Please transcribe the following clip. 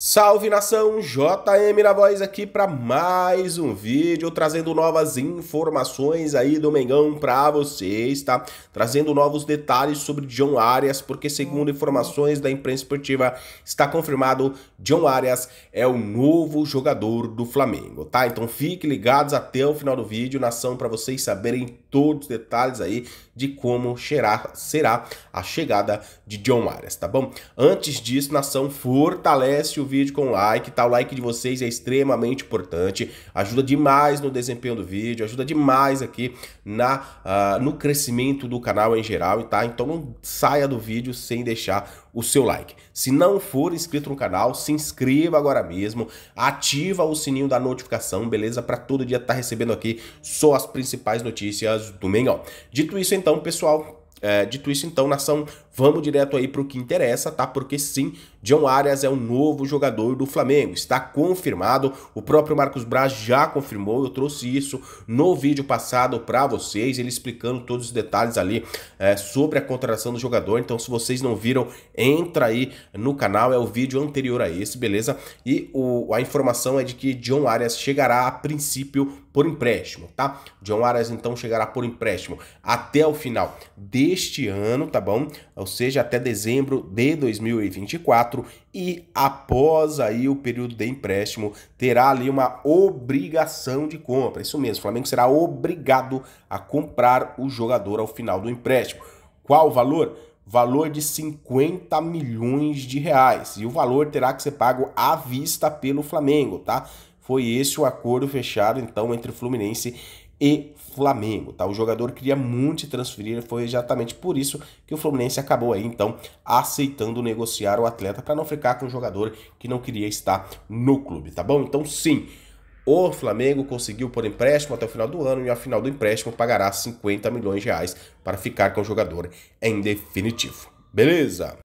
Salve nação, JM na voz aqui para mais um vídeo, trazendo novas informações aí do Mengão para vocês, tá? Trazendo novos detalhes sobre John Arias, porque segundo informações da imprensa esportiva, está confirmado John Arias é o novo jogador do Flamengo, tá? Então fiquem ligados até o final do vídeo, nação, para vocês saberem todos os detalhes aí de como será, será a chegada de John Arias, tá bom? Antes disso, nação, fortalece o vídeo com like, tá? O like de vocês é extremamente importante, ajuda demais no desempenho do vídeo, ajuda demais aqui na, uh, no crescimento do canal em geral, tá? Então não saia do vídeo sem deixar o seu like. Se não for inscrito no canal, se inscreva agora mesmo, ativa o sininho da notificação, beleza? Para todo dia estar tá recebendo aqui só as principais notícias do Mengão. Dito isso, então, pessoal, é, dito isso, então, nação, vamos direto aí para o que interessa, tá? Porque sim, John Arias é o novo jogador do Flamengo, está confirmado. O próprio Marcos Braz já confirmou, eu trouxe isso no vídeo passado para vocês, ele explicando todos os detalhes ali é, sobre a contratação do jogador. Então, se vocês não viram, entra aí no canal, é o vídeo anterior a esse, beleza? E o, a informação é de que John Arias chegará a princípio por empréstimo, tá? John Arias então chegará por empréstimo até o final deste ano, tá bom? Ou seja, até dezembro de 2024 e após aí o período de empréstimo terá ali uma obrigação de compra. Isso mesmo, o Flamengo será obrigado a comprar o jogador ao final do empréstimo. Qual o valor? valor de 50 milhões de reais. E o valor terá que ser pago à vista pelo Flamengo, tá? Foi esse o acordo fechado, então, entre Fluminense e Flamengo, tá? O jogador queria muito transferir, foi exatamente por isso que o Fluminense acabou aí, então, aceitando negociar o atleta para não ficar com o jogador que não queria estar no clube, tá bom? Então, sim, o Flamengo conseguiu por empréstimo até o final do ano e, ao final do empréstimo, pagará 50 milhões de reais para ficar com o jogador em definitivo. Beleza?